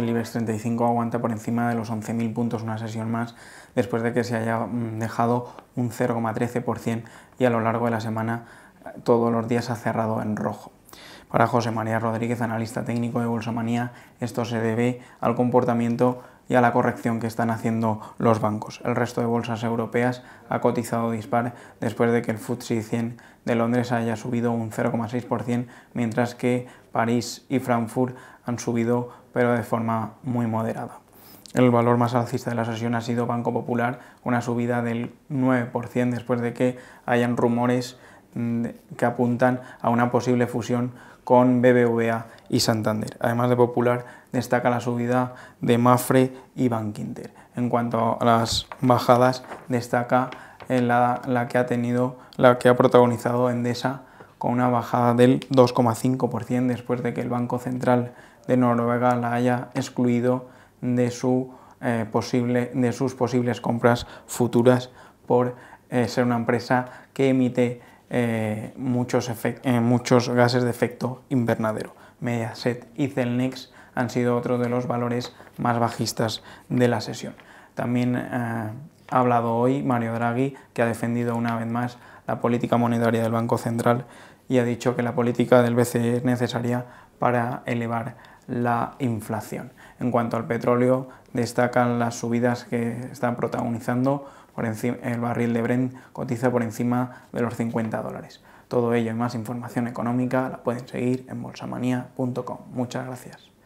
el IBEX 35 aguanta por encima de los 11.000 puntos una sesión más después de que se haya mm, dejado un 0,13% y a lo largo de la semana eh, todos los días ha cerrado en rojo. Para José María Rodríguez, analista técnico de Bolsomanía, esto se debe al comportamiento y a la corrección que están haciendo los bancos. El resto de bolsas europeas ha cotizado dispar después de que el FTSE 100 de Londres haya subido un 0,6%, mientras que París y Frankfurt han subido pero de forma muy moderada. El valor más alcista de la sesión ha sido Banco Popular, una subida del 9% después de que hayan rumores Mm, que apuntan a una posible fusión con BBVA y Santander. Además de Popular, destaca la subida de Mafre y Bankinter. En cuanto a las bajadas, destaca eh, la, que ha tenido, la que ha protagonizado Endesa con una bajada del 2,5% después de que el Banco Central de Noruega la haya excluido de, su, eh, posible, de sus posibles compras futuras por eh, ser una empresa que emite eh, muchos, eh, muchos gases de efecto invernadero. Mediaset y Celnex han sido otro de los valores más bajistas de la sesión. También eh, ha hablado hoy Mario Draghi, que ha defendido una vez más la política monetaria del Banco Central y ha dicho que la política del BCE es necesaria para elevar la inflación. En cuanto al petróleo, destacan las subidas que están protagonizando. Por encima, el barril de Brent cotiza por encima de los 50 dólares. Todo ello y más información económica la pueden seguir en bolsamanía.com. Muchas gracias.